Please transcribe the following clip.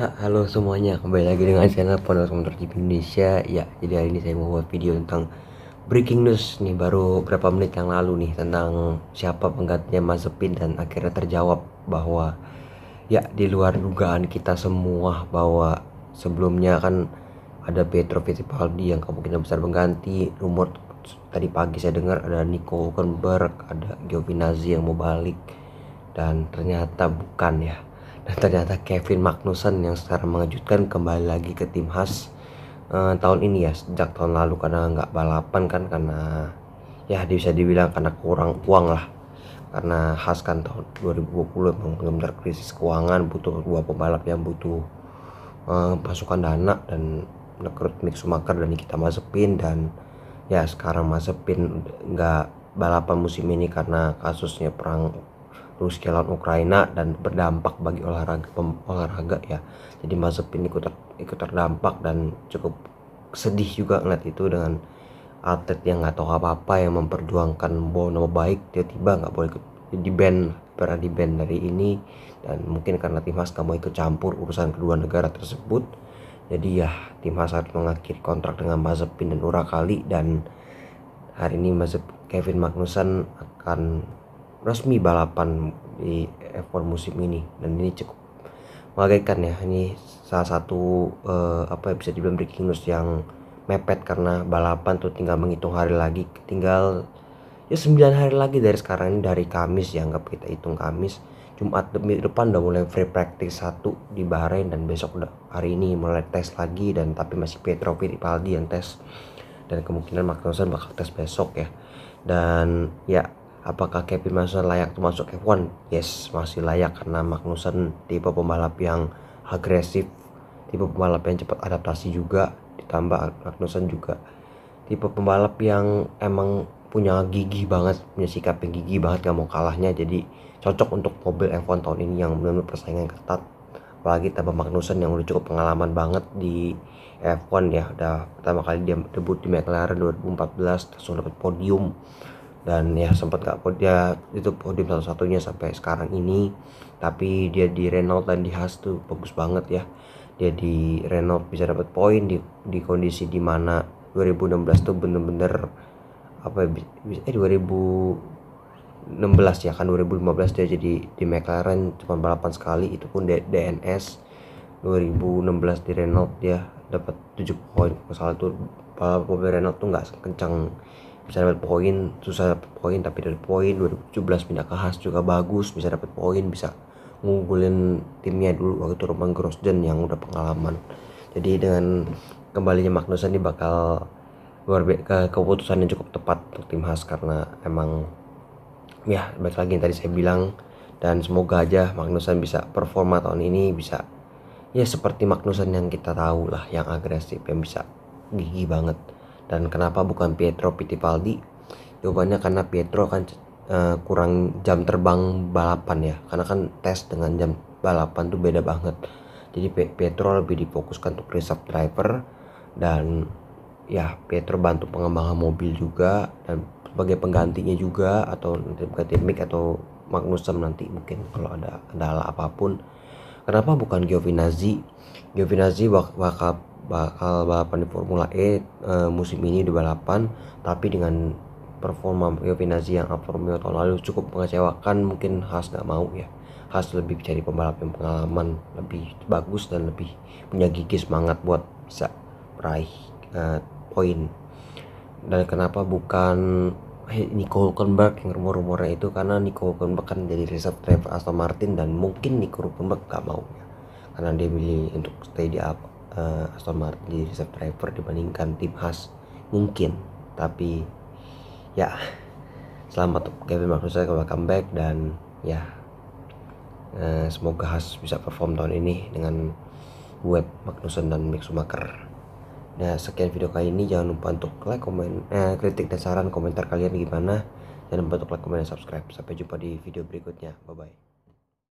Halo semuanya, kembali lagi dengan channel Pondok Komentar di Indonesia Ya, jadi hari ini saya mau buat video tentang breaking news nih Baru berapa menit yang lalu nih Tentang siapa penggantinya Mas Zepin Dan akhirnya terjawab bahwa Ya, di luar dugaan kita semua Bahwa sebelumnya kan ada Petro Fittipaldi yang kemungkinan besar mengganti Rumor tadi pagi saya dengar ada Nico Huckenberg Ada Giovinazzi yang mau balik Dan ternyata bukan ya dan ternyata Kevin Magnussen yang sekarang mengejutkan kembali lagi ke tim khas uh, tahun ini ya sejak tahun lalu karena nggak balapan kan karena ya bisa dibilang karena kurang uang lah karena khas kan tahun 2020 mengalami benar-benar krisis keuangan butuh dua pembalap yang butuh uh, pasukan dana dan rekrut Mick Schumacher dan kita masepin dan ya sekarang masepin nggak balapan musim ini karena kasusnya perang Rusia lawan Ukraina dan berdampak bagi olahraga olahraga ya jadi Mazepin ikut ter, ikut terdampak dan cukup sedih juga ngeliat itu dengan atlet yang nggak tahu apa-apa yang memperjuangkan bawa nama baik tiba-tiba nggak boleh ikut di band pernah di band dari ini dan mungkin karena timnas kamu mau ikut campur urusan kedua negara tersebut jadi ya timnas harus mengakhiri kontrak dengan Mazepin dan Urakali dan hari ini Mazep Kevin Magnussen akan resmi balapan di F1 musim ini dan ini cukup mengagetkan ya ini salah satu uh, apa ya, bisa dibilang breaking news yang mepet karena balapan tuh tinggal menghitung hari lagi tinggal ya 9 hari lagi dari sekarang ini dari Kamis ya anggap kita hitung Kamis Jumat demi depan udah mulai free practice satu di Bahrain dan besok udah hari ini mulai tes lagi dan tapi masih Pietro Fittipaldi yang tes dan kemungkinan Magnussen bakal tes besok ya dan ya apakah Kevin Magnussen layak masuk F1? Yes, masih layak karena Magnussen tipe pembalap yang agresif, tipe pembalap yang cepat adaptasi juga, ditambah Magnussen juga tipe pembalap yang emang punya gigi banget, punya sikap yang gigi banget, gak mau kalahnya, jadi cocok untuk mobil F1 tahun ini yang benar-benar persaingan ketat. Apalagi tambah Magnussen yang udah cukup pengalaman banget di F1 ya, udah pertama kali dia debut di McLaren 2014 langsung dapat podium dan ya sempat gak pod ya itu podium satu-satunya sampai sekarang ini tapi dia di Renault dan di Haas tuh bagus banget ya dia di Renault bisa dapat poin di di kondisi dimana 2016 tuh bener-bener apa ya, eh 2016 ya kan 2015 dia jadi di McLaren cuma balapan sekali itu pun DNS 2016 di Renault dia dapat 7 poin masalah tuh balap mobil Renault tuh nggak kencang bisa dapat poin susah dapat poin tapi dari poin 2017 pindah ke Haas juga bagus bisa dapat poin bisa ngunggulin timnya dulu waktu itu Roman Grosjean yang udah pengalaman jadi dengan kembalinya Magnussen ini bakal luar ke keputusan yang cukup tepat untuk tim Haas karena emang ya baik lagi yang tadi saya bilang dan semoga aja Magnussen bisa performa tahun ini bisa ya seperti Magnussen yang kita tahu lah yang agresif yang bisa gigi banget dan kenapa bukan Pietro Fittipaldi? Jawabannya karena Pietro kan uh, kurang jam terbang balapan ya. Karena kan tes dengan jam balapan tuh beda banget. Jadi Pietro lebih difokuskan untuk reserve driver dan ya Pietro bantu pengembangan mobil juga dan sebagai penggantinya juga atau nanti pengganti Mick atau Magnussen nanti mungkin kalau ada kendala apapun kenapa bukan Giovinazzi Giovinazzi bak bakal bakal balapan di Formula E uh, musim ini di balapan tapi dengan performa Giovinazzi yang up Formula e tahun lalu cukup mengecewakan mungkin Haas nggak mau ya Haas lebih cari pembalap yang pengalaman lebih bagus dan lebih punya gigi semangat buat bisa meraih uh, eh, poin dan kenapa bukan Nico Hulkenberg yang rumor-rumornya itu karena Nico Hulkenberg kan jadi reserve driver Aston Martin dan mungkin Nico Hulkenberg gak mau ya karena dia milih untuk stay di uh, Aston Martin jadi reserve driver dibandingkan tim khas mungkin tapi ya selamat Kevin Magnussen kembali comeback dan ya uh, semoga khas bisa perform tahun ini dengan web Magnussen dan Mick Schumacher Nah, sekian video kali ini. Jangan lupa untuk like, komen, eh, kritik, dan saran komentar kalian gimana. Jangan lupa untuk like, komen, dan subscribe. Sampai jumpa di video berikutnya. Bye-bye.